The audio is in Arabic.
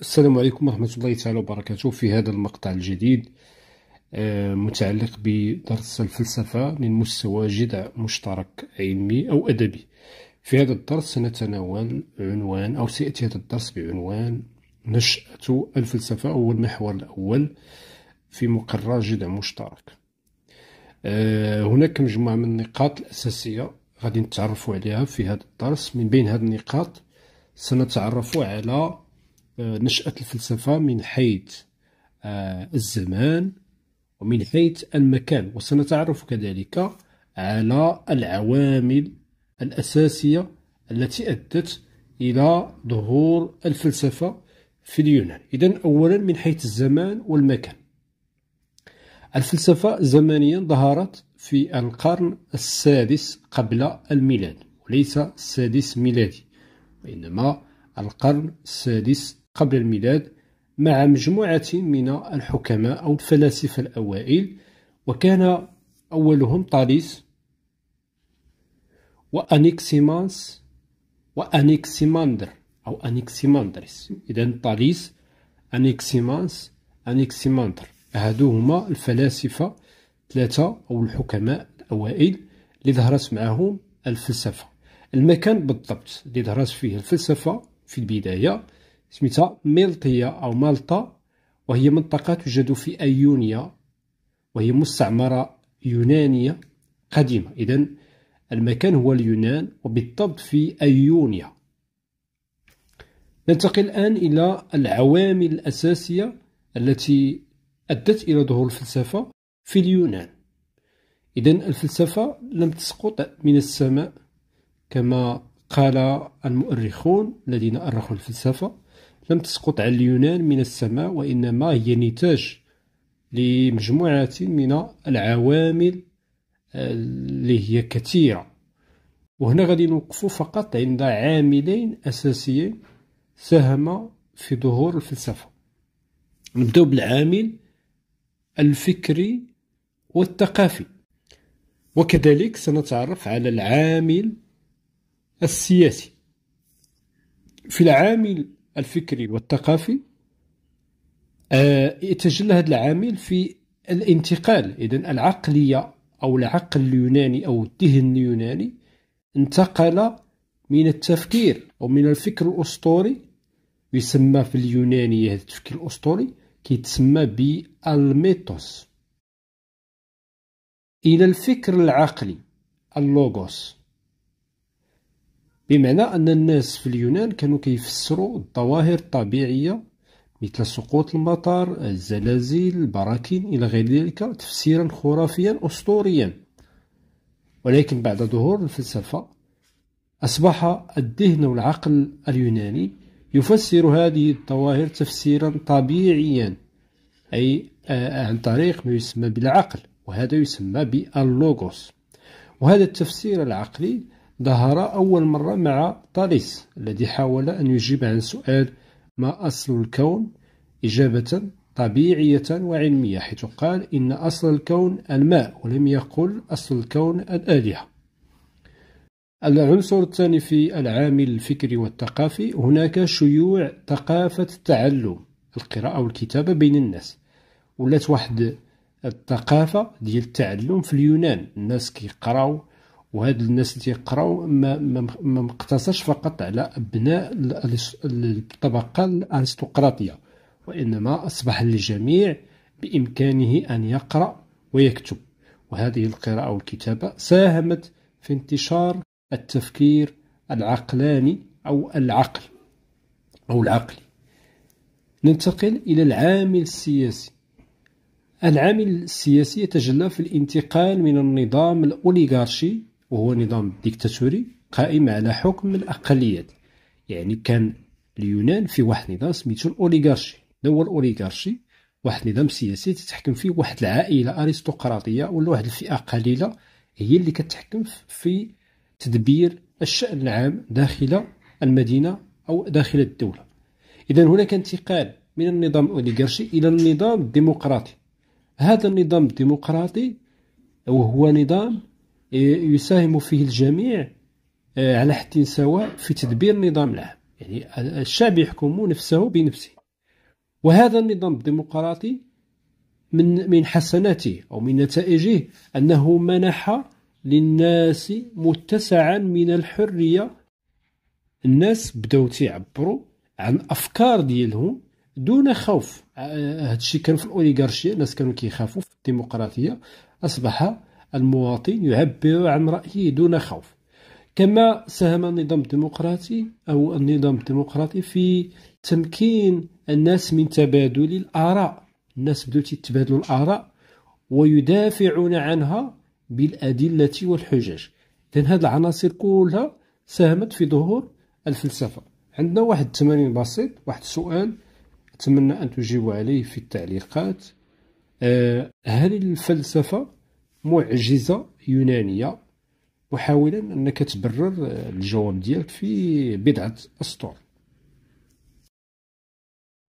السلام عليكم ورحمة الله تعالى وبركاته في هذا المقطع الجديد آه، متعلق بدرس الفلسفة من مستوى جذع مشترك علمي أو أدبي في هذا الدرس سنتناول عنوان أو سيأتي هذا الدرس بعنوان نشأة الفلسفة أو المحور الأول في مقرر جذع مشترك آه، هناك مجموعة من النقاط الأساسية غادي نتعرف عليها في هذا الدرس من بين هذه النقاط سنتعرف على آه، نشأة الفلسفة من حيث آه، الزمان ومن حيث المكان وسنتعرف كذلك على العوامل الأساسية التي أدت إلى ظهور الفلسفة في اليونان إذا أولا من حيث الزمان والمكان الفلسفة زمنيا ظهرت في القرن السادس قبل الميلاد وليس السادس ميلادي وإنما القرن السادس قبل الميلاد مع مجموعة من الحكماء أو الفلاسفة الأوائل وكان أولهم طاليس وأنيكسيمانس وأنيكسيماندر أو أنيكسيماندرس إذا طاليس أنيكسيمانس أنيكسيماندر هادو هما الفلاسفة ثلاثة أو الحكماء الأوائل اللي ظهرت معهم الفلسفة المكان بالضبط اللي ظهرت فيه الفلسفة في البداية سميتها ملطية أو مالطا وهي منطقة توجد في أيونيا وهي مستعمرة يونانية قديمة إذا المكان هو اليونان وبالضبط في أيونيا ننتقل الآن إلى العوامل الأساسية التي أدت إلى ظهور الفلسفة في اليونان إذا الفلسفة لم تسقط من السماء كما قال المؤرخون الذين أرخوا الفلسفة لم تسقط على اليونان من السماء وإنما هي نتاج لمجموعة من العوامل آه، اللي هي كثيرة وهنا غادي نوقفوا فقط عند عاملين أساسيين ساهما في ظهور الفلسفة نبداو بالعامل الفكري والثقافي وكذلك سنتعرف على العامل السياسي في العامل الفكري والثقافي آه، يتجلى هذا العامل في الانتقال اذا العقليه او العقل اليوناني او الذهن اليوناني انتقل من التفكير او من الفكر الاسطوري يسمى في اليونانية هذا التفكير الأسطوري كيتسمى بالميتوس إلى الفكر العقلي اللوغوس بمعنى أن الناس في اليونان كانوا كيفسروا الظواهر الطبيعية مثل سقوط المطر الزلازل البراكين إلى غير ذلك تفسيرا خرافيا أسطوريا ولكن بعد ظهور الفلسفة أصبح الذهن والعقل اليوناني يفسر هذه الظواهر تفسيرا طبيعيا أي آه، عن طريق ما يسمى بالعقل وهذا يسمى باللوغوس وهذا التفسير العقلي ظهر أول مرة مع طاليس الذي حاول أن يجيب عن سؤال ما أصل الكون إجابة طبيعية وعلمية حيث قال إن أصل الكون الماء ولم يقل أصل الكون الآلهة العنصر الثاني في العامل الفكري والثقافي هناك شيوع ثقافة التعلم القراءة والكتابة بين الناس ولات واحد الثقافة ديال التعلم في اليونان الناس كيقراو وهاد الناس اللي تيقراو ما ما مقتصرش فقط على ابناء الطبقه الارستقراطيه وانما اصبح للجميع بامكانه ان يقرا ويكتب وهذه القراءه والكتابه ساهمت في انتشار التفكير العقلاني او العقل او العقلي ننتقل الى العامل السياسي العامل السياسي يتجلى في الانتقال من النظام الأوليغارشي وهو نظام ديكتاتوري قائم على حكم الأقليات يعني كان اليونان في واحد نظام سميتو الأوليغارشي هو الأوليغارشي واحد نظام سياسي تتحكم فيه واحد العائلة أرستقراطية ولا واحد الفئة قليلة هي اللي كتحكم في تدبير الشأن العام داخل المدينة أو داخل الدولة إذا هناك انتقال من النظام الأوليغارشي إلى النظام الديمقراطي هذا النظام الديمقراطي وهو نظام يساهم فيه الجميع آه، على حد سواء في تدبير نظام العام يعني الشعب يحكم نفسه بنفسه وهذا النظام الديمقراطي من من حسناته او من نتائجه انه منح للناس متسعا من الحريه الناس بداو تيعبروا عن افكار ديالهم دون خوف آه، هادشي كان في الاوليغارشيه الناس كانوا كيخافوا في الديمقراطيه اصبح المواطن يعبر عن رأيه دون خوف كما ساهم النظام الديمقراطي أو النظام الديمقراطي في تمكين الناس من تبادل الآراء الناس بدأت تتبادل الآراء ويدافعون عنها بالأدلة والحجج لأن هذه العناصر كلها ساهمت في ظهور الفلسفة عندنا واحد التمارين بسيط واحد السؤال أتمنى أن تجيبوا عليه في التعليقات آه، هل الفلسفة معجزة يونانية محاولا أنك تبرر الجواب ديالك في بضعة أسطر